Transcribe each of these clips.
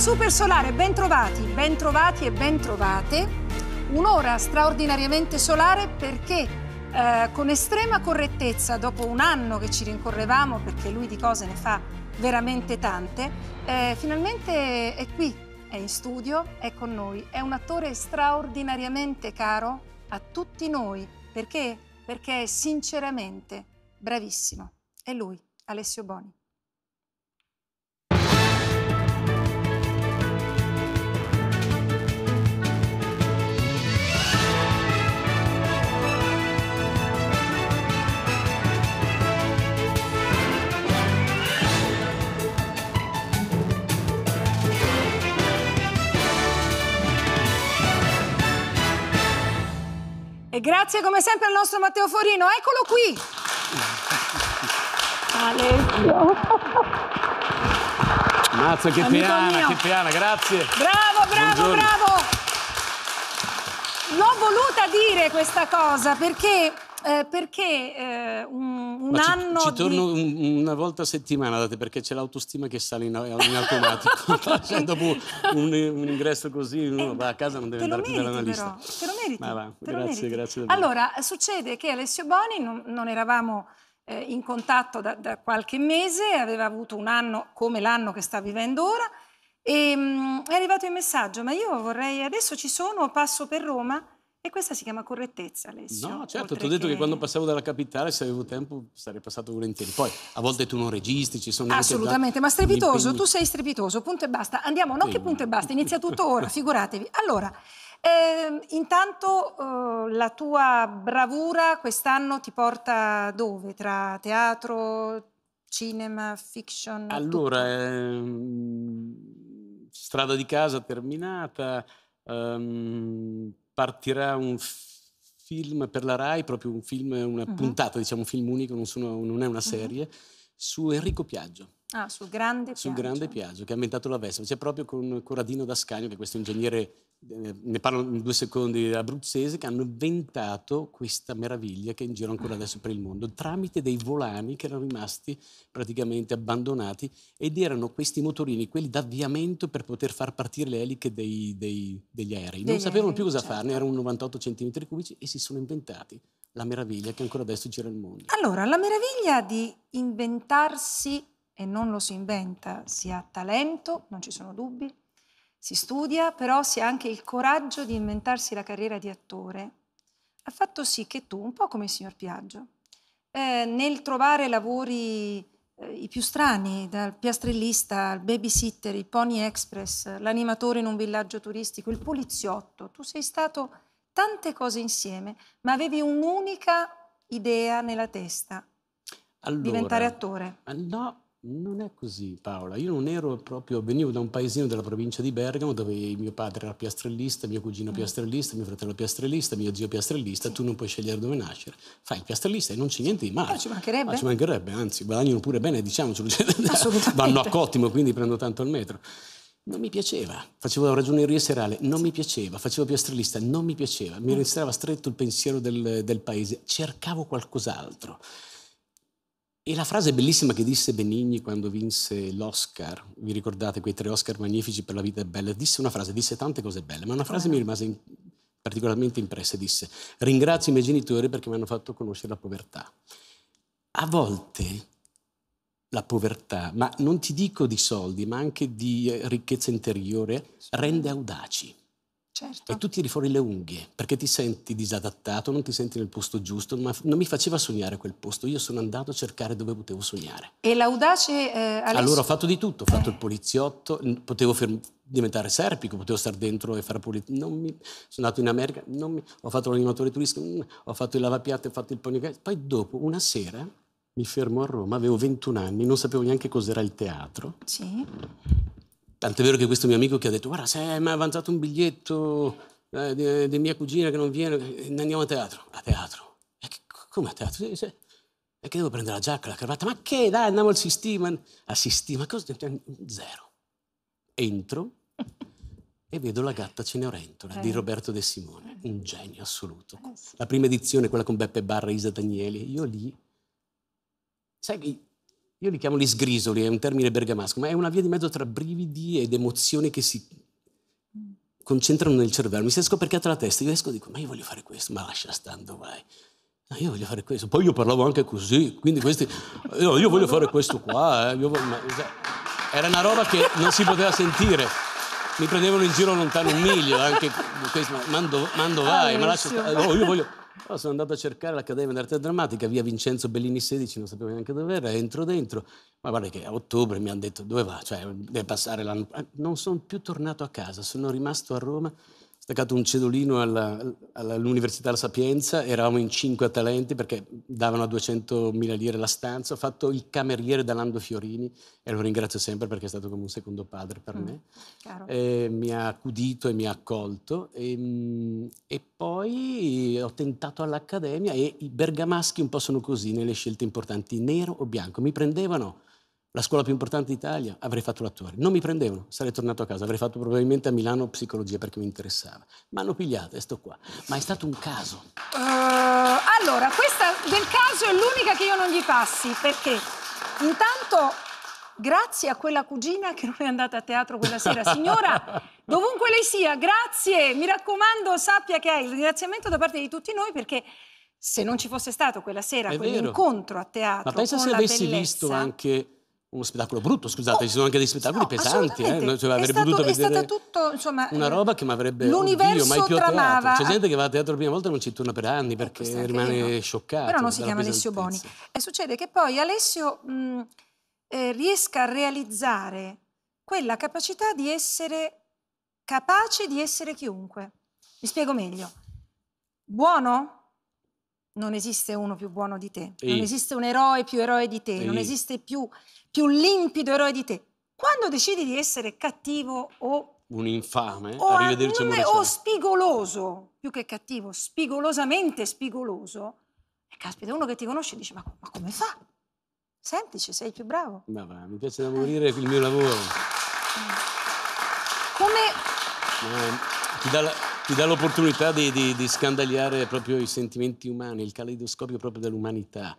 Super Solare, bentrovati, bentrovati e bentrovate. Un'ora straordinariamente solare perché eh, con estrema correttezza, dopo un anno che ci rincorrevamo, perché lui di cose ne fa veramente tante, eh, finalmente è qui, è in studio, è con noi. È un attore straordinariamente caro a tutti noi. Perché? Perché è sinceramente bravissimo. È lui, Alessio Boni. grazie come sempre al nostro Matteo Forino, eccolo qui. Ale. Mazza che piana, che piana, grazie. Bravo, bravo, Buongiorno. bravo. L'ho voluta dire questa cosa perché, eh, perché eh, un un Ma anno. Ci, torno di... una volta a settimana, date, perché c'è l'autostima che sale in, in automatico. cioè, dopo un, un, ingresso così, uno eh, va a casa non deve andare più dall'analista. Però, te lo meriti. Ma va, te grazie, grazie. Davvero. Allora, succede che Alessio Boni non, non eravamo eh, in contatto da, da qualche mese, aveva avuto un anno come l'anno che sta vivendo ora. E, mh, mm, è arrivato il messaggio, ma io vorrei, adesso ci sono, passo per Roma, e questa si chiama correttezza, Alessio. No, certo, ti ho detto che... che... quando passavo dalla capitale, se avevo tempo, sarei passato volentieri. Poi a volte tu non registri, ci sono... Assolutamente, ma strepitoso, tu sei strepitoso, punto e basta. Andiamo, no eh, che punto e basta, inizia tutto ora, figuratevi. Allora, eh, intanto eh, la tua bravura quest'anno ti porta dove? Tra teatro, cinema, fiction? Allora, ehm, strada di casa terminata. Ehm, partirà un film per la RAI, proprio un film, una uh-huh. puntata, diciamo un film unico, non, sono, non è una mhm. serie, uh-huh. su Enrico Piaggio. Ah, sul grande Piaggio. Sul grande Piaggio, che ha inventato la Vespa. C'è proprio con Corradino Dascagno, che è questo ingegnere ne parlo in due secondi, abruzzese, che hanno inventato questa meraviglia che è in giro ancora adesso per il mondo, tramite dei volani che erano rimasti praticamente abbandonati ed erano questi motorini, quelli d'avviamento per poter far partire le eliche dei, dei, degli aerei. Non degli sapevano più cosa certo. farne, erano 98 cm cubici e si sono inventati la meraviglia che ancora adesso gira il mondo. Allora, la meraviglia di inventarsi e non lo si inventa, si ha talento, non ci sono dubbi, si studia, però si ha anche il coraggio di inventarsi la carriera di attore. Ha fatto sì che tu, un po' come il signor Piaggio, eh, nel trovare lavori eh, i più strani, dal piastrellista al babysitter, il pony express, l'animatore in un villaggio turistico, il poliziotto, tu sei stato tante cose insieme, ma avevi un'unica idea nella testa, allora, diventare attore. No, non è così Paola, io non ero proprio, venivo da un paesino della provincia di Bergamo dove mio padre era piastrellista, mio cugino mm. piastrellista, mio fratello piastrellista, mio zio piastrellista, sì. tu non puoi scegliere dove nascere. Fai il piastrellista e non c'è niente di male. Ma ah, ci mancherebbe. Ah, ci mancherebbe, anzi guadagnano pure bene, diciamocelo, vanno a Cottimo quindi prendo tanto il metro. Non mi piaceva, facevo ragioneria serale, non mi piaceva, facevo piastrellista, non mi piaceva, mi mm. restava stretto il pensiero del, del paese, cercavo qualcos'altro. E la frase bellissima che disse Benigni quando vinse l'Oscar, vi ricordate quei tre Oscar magnifici per la vita è bella, disse una frase, disse tante cose belle, ma una frase mi rimase in, particolarmente impressa, disse ringrazio i miei genitori perché mi hanno fatto conoscere la povertà. A volte la povertà, ma non ti dico di soldi, ma anche di eh, ricchezza interiore, rende audaci. Certo. E tu tiri fuori le unghie perché ti senti disadattato, non ti senti nel posto giusto, ma non mi faceva sognare quel posto, io sono andato a cercare dove potevo sognare. E l'audace... Eh, Alessio... Allora ho fatto di tutto, ho fatto eh. il poliziotto, potevo ferm- diventare serpico, potevo stare dentro e fare poliziotto, mi... sono andato in America, mi... ho fatto l'animatore turistico, ho fatto il lavapiatti, ho fatto il ponicato, poi dopo una sera mi fermo a Roma, avevo 21 anni, non sapevo neanche cos'era il teatro. Sì Tant'è vero che questo mio amico che ha detto, guarda, se mi è avanzato un biglietto eh, di, di, mia cugina che non viene, andiamo a teatro. A teatro? E che, come a teatro? Sì, sì. E che devo prendere la giacca, la cravatta? Ma che, dai, andiamo al Sistema. A Sistema, cosa? Zero. Entro e vedo La gatta Cenerentola eh. di Roberto De Simone, un genio assoluto. Eh, la prima edizione, quella con Beppe Barra e Isa Danieli, io lì... Sai, io li chiamo gli sgrisoli, è un termine bergamasco, ma è una via di mezzo tra brividi ed emozioni che si concentrano nel cervello. Mi si è scoperchiata la testa, io esco e dico, ma io voglio fare questo, ma lascia stando, vai. No, ah, io voglio fare questo. Poi io parlavo anche così, quindi questi... No, io voglio fare questo qua, eh. voglio... era una roba che non si poteva sentire. Mi prendevano in giro lontano un miglio, anche questo, ma mando, mando vai, ah, ma lascia stare. No, oh, io voglio... Però sono andato a cercare l'Accademia d'Arte Drammatica, via Vincenzo Bellini 16, non sapevo neanche dove era, entro dentro, ma guarda che a ottobre mi hanno detto dove va, cioè deve passare l'anno. Eh, non sono più tornato a casa, sono rimasto a Roma staccato un cedolino alla, all'Università La Sapienza, eravamo in cinque a talenti perché davano a 200.000 lire la stanza, ho fatto il cameriere da Lando Fiorini e lo ringrazio sempre perché è stato come un secondo padre per mm, me. Eh, mi ha accudito e mi ha accolto e, ehm, e poi ho tentato all'Accademia e i bergamaschi un po' sono così nelle scelte importanti, nero o bianco, mi prendevano la scuola più importante d'Italia, avrei fatto l'attore. Non mi prendevano, sarei tornato a casa, avrei fatto probabilmente a Milano psicologia perché mi interessava. Ma hanno pigliato e sto qua. Ma è stato un caso. Uh, allora, questa del caso è l'unica che io non gli passi, perché intanto grazie a quella cugina che non è andata a teatro quella sera. Signora, dovunque lei sia, grazie. Mi raccomando, sappia che hai il ringraziamento da parte di tutti noi perché se non ci fosse stato quella sera quell'incontro a teatro... Ma pensa se avessi bellezza, visto anche uno spettacolo brutto, scusate, oh, ci sono anche dei spettacoli no, pesanti, eh? cioè, avrei stato, potuto vedere tutto, insomma, una eh, roba che mi avrebbe l'universo Oddio, mai più tramava. teatro. C'è gente che va a teatro la prima volta e non ci torna per anni eh, perché eh, rimane scioccata. Però non si chiama pesanza. Alessio Boni. E succede che poi Alessio mh, mm, eh, riesca a realizzare quella capacità di essere capace di essere chiunque. Mi spiego meglio. Buono? Non esiste uno più buono di te, e. non esiste un eroe più eroe di te, e. non esiste più più limpido eroe di te, quando decidi di essere cattivo o... Un infame, o, arrivederci non è, o spigoloso, più che cattivo, spigolosamente spigoloso, e caspita, uno che ti conosce dice, ma, ma come fa? Semplice, sei più bravo. Ma va, mi piace da morire il mio lavoro. Come... Eh, ti, dà la, ti, dà l'opportunità di, di, di scandagliare proprio i sentimenti umani, il caleidoscopio proprio dell'umanità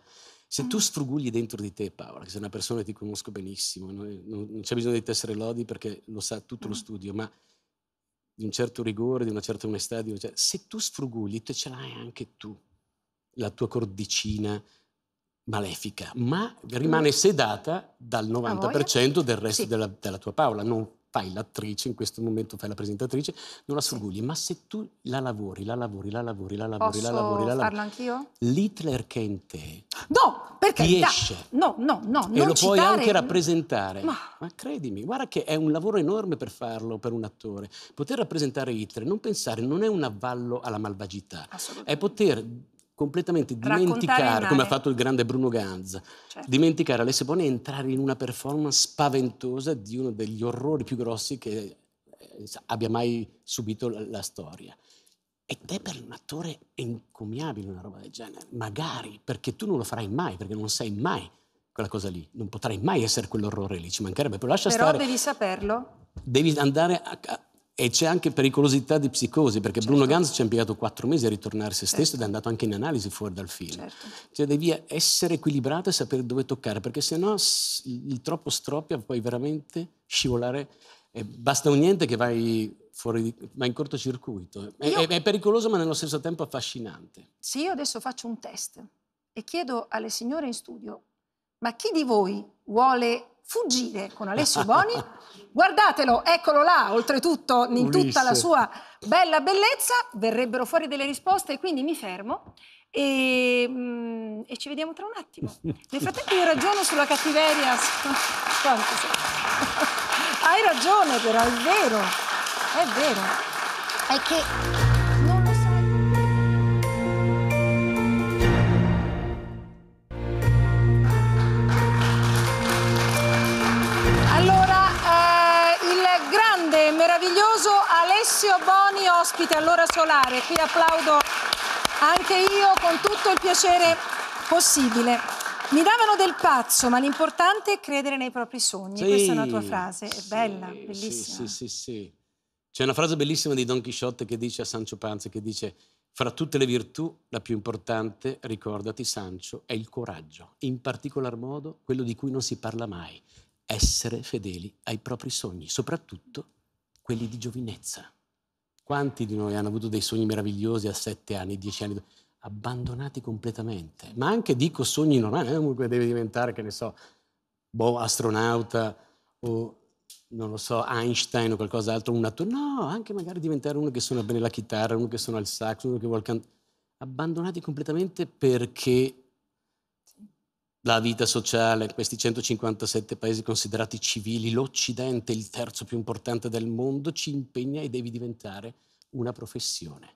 se tu ah. sfrugugli dentro di te, Paola, che sei una persona che ti conosco benissimo, non, c'è bisogno di tessere lodi perché lo sa tutto lo ah. studio, ma di un certo rigore, di una certa onestà, di una certa... se tu sfrugugli, te ce l'hai anche tu, la tua cordicina malefica, ma mm. rimane sedata dal 90% del resto sì. della, della, tua Paola, non fai l'attrice, in questo momento fai la presentatrice, non la sorgogli, ma se tu la lavori, la lavori, la lavori, la lavori, Posso la lavori, la lavori. anch'io? L'Hitler che è in te. No, perché ti esce. No, no, no, e non lo citare... puoi anche rappresentare. Ma... ma... credimi, guarda che è un lavoro enorme per farlo per un attore. Poter rappresentare Hitler, non pensare, non è un avallo alla malvagità, è poter completamente dimenticare, come ha fatto il grande Bruno Ganza, certo. dimenticare Alessio Boni e entrare in una performance spaventosa di uno degli orrori più grossi che eh, abbia mai subito la, la storia. Ed è per un attore encomiabile una roba del genere, magari, perché tu non lo farai mai, perché non sai mai quella cosa lì, non potrai mai essere quell'orrore lì, ci mancherebbe, però lascia però stare... Però devi saperlo. Devi andare a e c'è anche pericolosità di psicosi, perché certo. Bruno Ganz ci ha impiegato quattro mesi a ritornare a se certo. stesso certo. ed è andato anche in analisi fuori dal film. Certo. Cioè devi essere equilibrato e sapere dove toccare, perché se no il troppo stroppia puoi veramente scivolare. E basta un niente che vai fuori di, ma in cortocircuito. È, io... è, pericoloso ma nello stesso tempo affascinante. Se io adesso faccio un test e chiedo alle signore in studio, ma chi di voi vuole Fuggire con Alessio Boni. Guardatelo, eccolo là, oltretutto in Ulisse. tutta la sua bella bellezza, verrebbero fuori delle risposte e quindi mi fermo e, mm, e ci vediamo tra un attimo. Nel frattempo io ragiono sulla cattiveria. Hai ragione però, è vero, è vero. È che... Maurizio Boni, ospite all'ora solare. Qui applaudo anche io con tutto il piacere possibile. Mi davano del pazzo, ma l'importante è credere nei propri sogni. Sì, Questa è una tua frase, è bella, bellissima. Sì, sì, sì. C'è una frase bellissima di Don Chisciotte che dice a Sancio Panza, che dice fra tutte le virtù, la più importante, ricordati Sancio, è il coraggio, in particolar modo quello di cui non si parla mai, essere fedeli ai propri sogni, soprattutto quelli di giovinezza. Quanti di noi hanno avuto dei sogni meravigliosi a sette anni, dieci anni, abbandonati completamente? Ma anche dico sogni normali, eh, comunque deve diventare, che ne so, boh, astronauta o non lo so, Einstein o qualcos'altro, un nato- no, anche magari diventare uno che suona bene la chitarra, uno che suona il sax, uno che vuole cantare, abbandonati completamente perché la vita sociale, in questi 157 paesi considerati civili, l'Occidente, il terzo più importante del mondo, ci impegna e devi diventare una professione.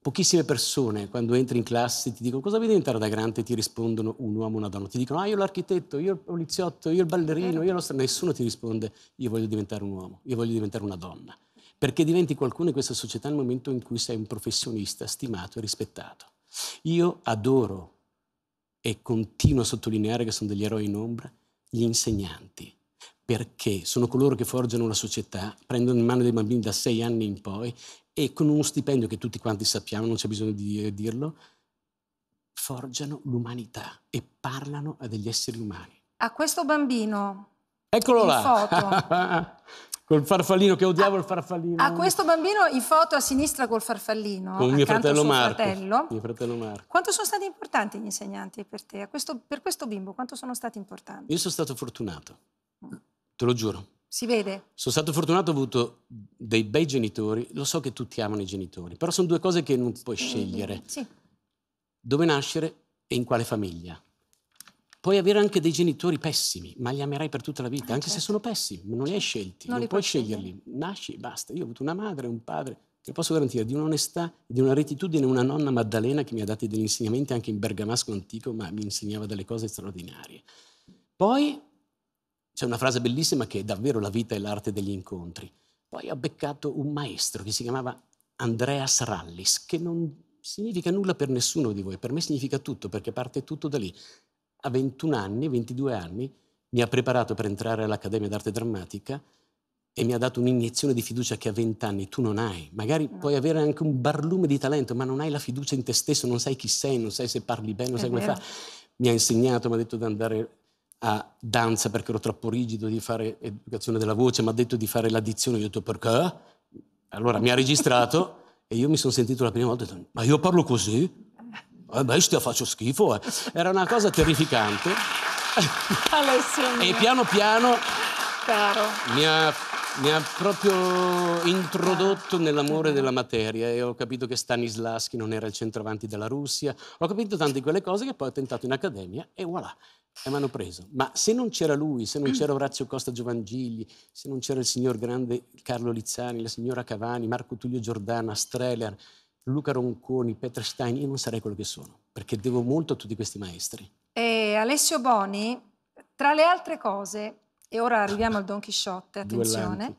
Pochissime persone quando entri in classe ti dicono cosa vuoi diventare da grande ti rispondono un uomo o una donna. Ti dicono ah io l'architetto, io il poliziotto, io il ballerino, io lo strano. Nessuno ti risponde io voglio diventare un uomo, io voglio diventare una donna. Perché diventi qualcuno in questa società nel momento in cui sei un professionista stimato e rispettato. Io adoro e continuo a sottolineare che sono degli eroi in ombra, gli insegnanti, perché sono coloro che forgiano la società, prendono in mano dei bambini da sei anni in poi e con uno stipendio che tutti quanti sappiamo, non c'è bisogno di dirlo, forgiano l'umanità e parlano a degli esseri umani. A questo bambino. Eccolo là. col farfallino che odiavo ah, il farfallino. A questo bambino in foto a sinistra col farfallino. Con mio fratello Marco. Fratello. Mio fratello Marco. Quanto sono stati importanti gli insegnanti per te? Questo, per questo bimbo quanto sono stati importanti? Io sono stato fortunato, te lo giuro. Si vede? Sono stato fortunato, ho avuto dei bei genitori. Lo so che tutti amano i genitori, però sono due cose che non puoi sì. scegliere. Sì. Dove nascere e in quale famiglia. Puoi avere anche dei genitori pessimi, ma li amerai per tutta la vita, eh, anche se certo. sono pessimi, non li hai scelti, non, non puoi sceglierli. Nasci e basta. Io ho avuto una madre, un padre, te lo posso garantire di un'onestà di una rettitudine, una nonna Maddalena che mi ha dato degli insegnamenti anche in bergamasco antico, ma mi insegnava delle cose straordinarie. Poi c'è una frase bellissima che è davvero la vita e l'arte degli incontri. Poi ho beccato un maestro che si chiamava Andreas Rallis, che non significa nulla per nessuno di voi, per me significa tutto, perché parte tutto da lì a 21 anni, 22 anni, mi ha preparato per entrare all'Accademia d'Arte Drammatica e mi ha dato un'iniezione di fiducia che a 20 anni tu non hai. Magari no. Ah. puoi avere anche un barlume di talento, ma non hai la fiducia in te stesso, non sai chi sei, non sai se parli bene, non sai come fare. Mi ha insegnato, mi ha detto di andare a danza perché ero troppo rigido, di fare educazione della voce, mi ha detto di fare l'addizione, io ho detto perché? Allora mi ha registrato e io mi sono sentito la prima volta, ma io parlo così? Eh bestia faccio schifo, eh. Era una cosa terrificante. Alessio E piano piano mi ha, mi ha, proprio introdotto nell'amore della materia e ho capito che Stanislavski non era il centravanti della Russia. Ho capito tante di quelle cose che poi ho tentato in accademia e voilà. E mi hanno preso. Ma se non c'era lui, se non c'era Orazio Costa Giovangigli, se non c'era il signor grande Carlo Lizzani, la signora Cavani, Marco Tullio Giordana, Streller, Luca Ronconi, Petra Stein, io non sarei quello che sono, perché devo molto a tutti questi maestri. E Alessio Boni, tra le altre cose, e ora arriviamo al Don Chisciotte, attenzione.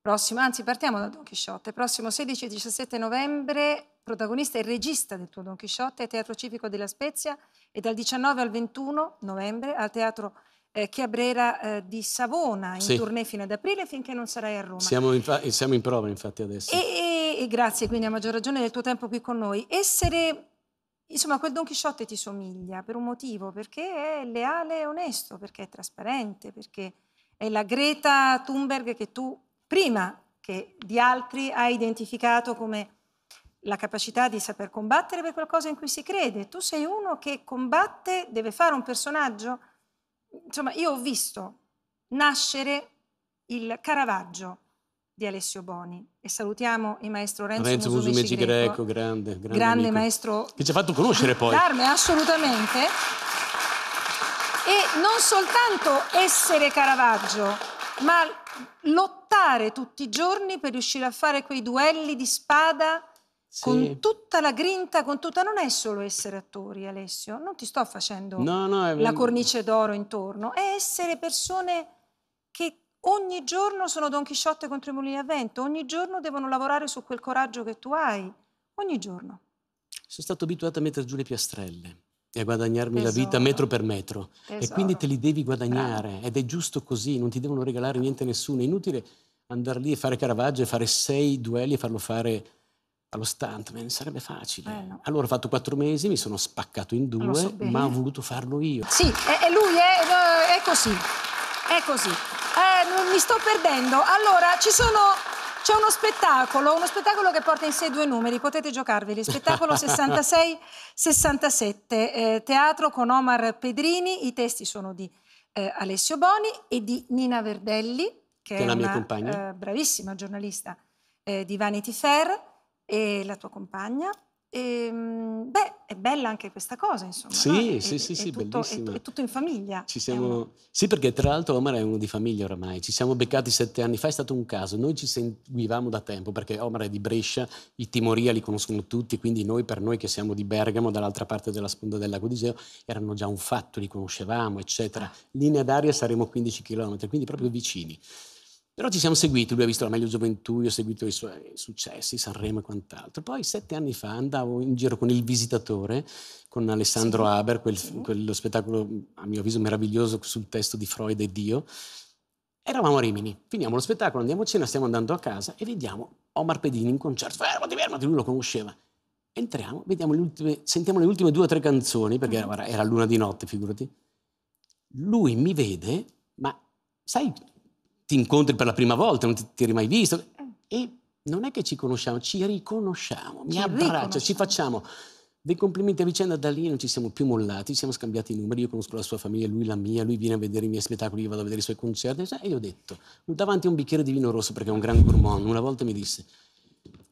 Prossimo, anzi partiamo dal Don Chisciotte. Prossimo 16 e 17 novembre, protagonista e regista del tuo Don Chisciotte al Teatro Civico della Spezia e dal 19 al 21 novembre al Teatro eh, Chiabrera eh, di Savona in sì. tournée fino ad aprile finché non sarai a Roma. Siamo in, siamo in prova infatti adesso. E, e e grazie quindi a maggior ragione del tuo tempo qui con noi, essere, insomma, quel Don Chisciotte ti somiglia per un motivo, perché è leale e onesto, perché è trasparente, perché è la Greta Thunberg che tu prima che di altri hai identificato come la capacità di saper combattere per qualcosa in cui si crede. Tu sei uno che combatte, deve fare un personaggio. Insomma, io ho visto nascere il Caravaggio di Alessio Boni e salutiamo il maestro Renzo, Renzo Musumeci Greco, Greco, grande, grande, grande maestro che ci ha fatto conoscere poi. Carme, assolutamente. E non soltanto essere Caravaggio, ma lottare tutti i giorni per riuscire a fare quei duelli di spada sì. con tutta la grinta, con tutta... Non è solo essere attori, Alessio, non ti sto facendo no, no, è... la cornice d'oro intorno, è essere persone che Ogni giorno sono Don Chisciotte contro i mulini a vento, ogni giorno devono lavorare su quel coraggio che tu hai, ogni giorno. Sono stato abituato a mettere giù le piastrelle e a guadagnarmi Tesoro. la vita metro per metro. Tesoro. E quindi te li devi guadagnare Bravo. ed è giusto così, non ti devono regalare niente a nessuno. È inutile andare lì e fare Caravaggio e fare sei duelli e farlo fare allo stuntman, sarebbe facile. Eh, no. Allora ho fatto quattro mesi, mi sono spaccato in due, so ma ho voluto farlo io. Sì, è lui è, è così, è così mi sto perdendo. Allora, ci sono... C'è uno spettacolo, uno spettacolo che porta in sé due numeri, potete giocarveli. Spettacolo 66-67, eh, teatro con Omar Pedrini, i testi sono di eh, Alessio Boni e di Nina Verdelli, che, che è la mia compagna. Eh, bravissima giornalista eh, di Vanity Fair e la tua compagna. E, ehm, beh, è bella anche questa cosa, insomma. Sì, no? è, sì, sì, è, sì, è tutto, bellissima. È, tutto in famiglia. Siamo... Sì, perché tra l'altro Omar è uno di famiglia oramai. Ci siamo beccati sette anni fa, è stato un caso. Noi ci seguivamo da tempo perché Omar è di Brescia, i Timoria li conoscono tutti, quindi noi per noi che siamo di Bergamo, dall'altra parte della sponda del lago di Iseo, erano già un fatto, li conoscevamo, eccetera. Ah. Linea d'aria saremo 15 km, quindi proprio vicini. Però ci siamo seguiti, lui ha visto la meglio gioventù, io ho seguito i suoi successi, Sanremo e quant'altro. Poi sette anni fa andavo in giro con Il Visitatore, con Alessandro sì. Haber, quel, sì. quello spettacolo a mio avviso meraviglioso sul testo di Freud e Dio. Eravamo a Rimini, finiamo lo spettacolo, andiamo a cena, stiamo andando a casa e vediamo Omar Pedini in concerto. Fermati, fermati, lui lo conosceva. Entriamo, le ultime, sentiamo le ultime due o tre canzoni, perché era, mm. era luna di notte, figurati. Lui mi vede, ma sai ti incontri per la prima volta, non ti, ti eri mai visto. E non è che ci conosciamo, ci riconosciamo, mi abbraccia, ci facciamo dei complimenti a vicenda, da lì non ci siamo più mollati, ci siamo scambiati i numeri, io conosco la sua famiglia, lui la mia, lui viene a vedere i miei spettacoli, io vado a vedere i suoi concerti, e io ho detto, davanti a un bicchiere di vino rosso, perché è un gran gourmand, una volta mi disse,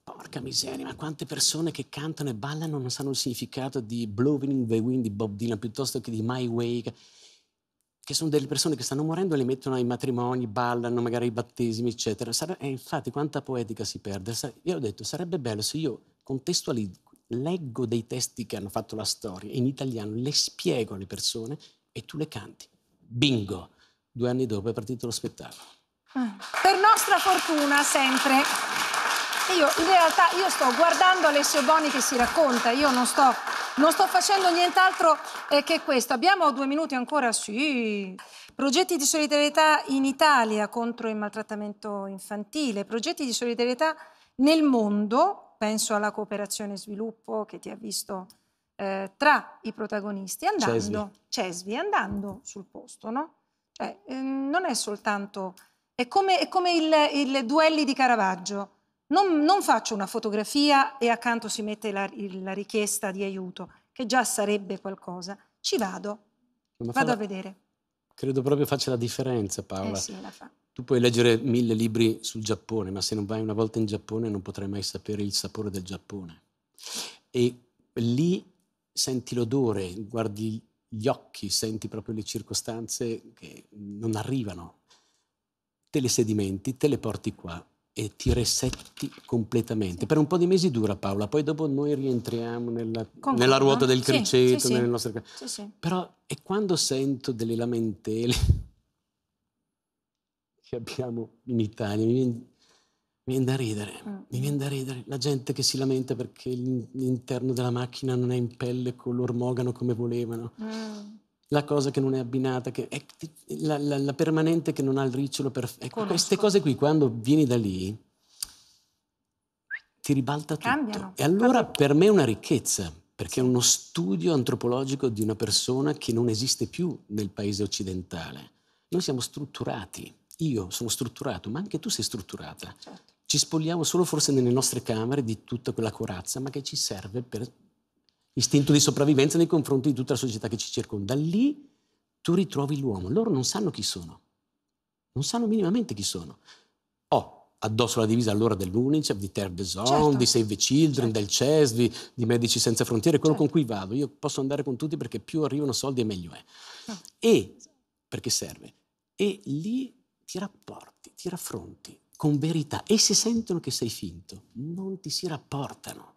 porca miseria, ma quante persone che cantano e ballano non sanno il significato di Blowing in the Wind di Bob Dylan, piuttosto che di My Way, che sono delle persone che stanno morendo e le mettono ai matrimoni, ballano magari ai battesimi, eccetera. Sare- e eh, infatti quanta poetica si perde. Io ho detto, sarebbe bello se io contestualizzo, leggo dei testi che hanno fatto la storia in italiano, le spiego alle persone e tu le canti. Bingo! Due anni dopo è partito lo spettacolo. Ah. per nostra fortuna sempre io, in realtà io sto guardando Alessio Boni che si racconta, io non sto, non sto facendo nient'altro eh, che questo. Abbiamo due minuti ancora, sì. Progetti di solidarietà in Italia contro il maltrattamento infantile, progetti di solidarietà nel mondo, penso alla cooperazione e sviluppo che ti ha visto eh, tra i protagonisti, andando, Cesvi. Cesvi, andando sul posto, no? Cioè, eh, ehm, non è soltanto... È come, è come il, il duelli di Caravaggio non, non faccio una fotografia e accanto si mette la, la, richiesta di aiuto, che già sarebbe qualcosa. Ci vado, Ma vado la, a vedere. Credo proprio faccia la differenza, Paola. Eh sì, la fa. Tu puoi leggere mille libri sul Giappone, ma se non vai una volta in Giappone non potrai mai sapere il sapore del Giappone. E lì senti l'odore, guardi gli occhi, senti proprio le circostanze che non arrivano. Te le sedimenti, te le porti qua e ti resetti completamente. Sì. Per un po' di mesi dura Paola, poi dopo noi rientriamo nella, nella ruota del criceto, sì, sì, nelle nostre... Però è quando sento delle lamentele che abbiamo in Italia, mi viene, mi viene da ridere, mm. mi viene da ridere. La gente che si lamenta perché l'interno della macchina non è in pelle color mogano come volevano. Mm la cosa che non è abbinata, che è la, la, la, permanente che non ha il ricciolo perfetto. Ecco, queste cose qui, quando vieni da lì, ti ribalta tutto. Cambiano. E allora Cambiano. per me è una ricchezza, perché è uno studio antropologico di una persona che non esiste più nel paese occidentale. Noi siamo strutturati, io sono strutturato, ma anche tu sei strutturata. Certo. Ci spogliamo solo forse nelle nostre camere di tutta quella corazza, ma che ci serve per istinto di sopravvivenza nei confronti di tutta la società che ci circonda. Lì tu ritrovi l'uomo. Loro non sanno chi sono, non sanno minimamente chi sono. Ho oh, addosso la divisa allora dell'UNICEF, di Terre des Hommes, certo. di Save the Children, certo. del CES, di, di, Medici Senza Frontiere, quello certo. con cui vado. Io posso andare con tutti perché più arrivano soldi e meglio è. No. Ah. E perché serve. E lì ti rapporti, ti raffronti con verità e se sentono che sei finto, non ti si rapportano.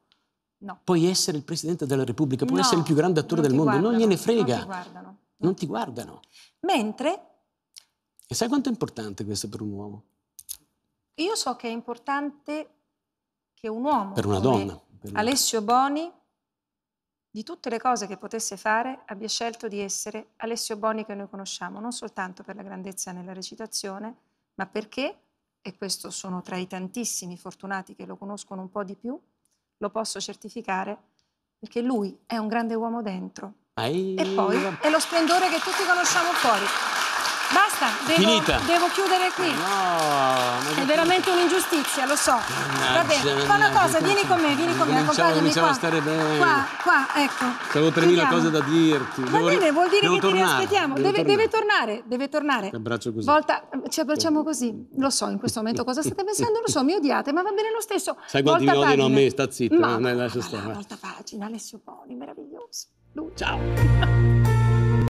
No. Puoi essere il Presidente della Repubblica, puoi no, essere il più grande attore del mondo, guardano, non gliene frega. Non ti guardano. Non ti guardano. Mentre... E sai quanto è importante questo per un uomo? Io so che è importante che un uomo... Per una donna. Per una... Alessio Boni, di tutte le cose che potesse fare, abbia scelto di essere Alessio Boni che noi conosciamo, non soltanto per la grandezza nella recitazione, ma perché, e questo sono tra i tantissimi fortunati che lo conoscono un po' di più, lo posso certificare, perché lui è un grande uomo dentro. Ai... E poi è lo splendore che tutti conosciamo fuori. Basta, devo, devo chiudere qui. Eh, no, è veramente un'ingiustizia, lo so. Va bene, fa una cosa, vieni con me, vieni con me, accompagnami qua. a stare bene. Qua, qua, ecco. Avevo 3.000 cose da dirti. Va devo, bene, vuol dire che tornare. ti riaspettiamo. Deve, deve, tornare, deve tornare. Ti abbraccio così. Volta, ci abbracciamo così. Lo so, in questo momento cosa state pensando, lo so, mi odiate, ma va bene lo stesso. Sai quanti mi odiano a me, sta zitto, ma, ma, eh, ma lascia stare. Volta pagina, Alessio Poli, meraviglioso. Lui. Ciao.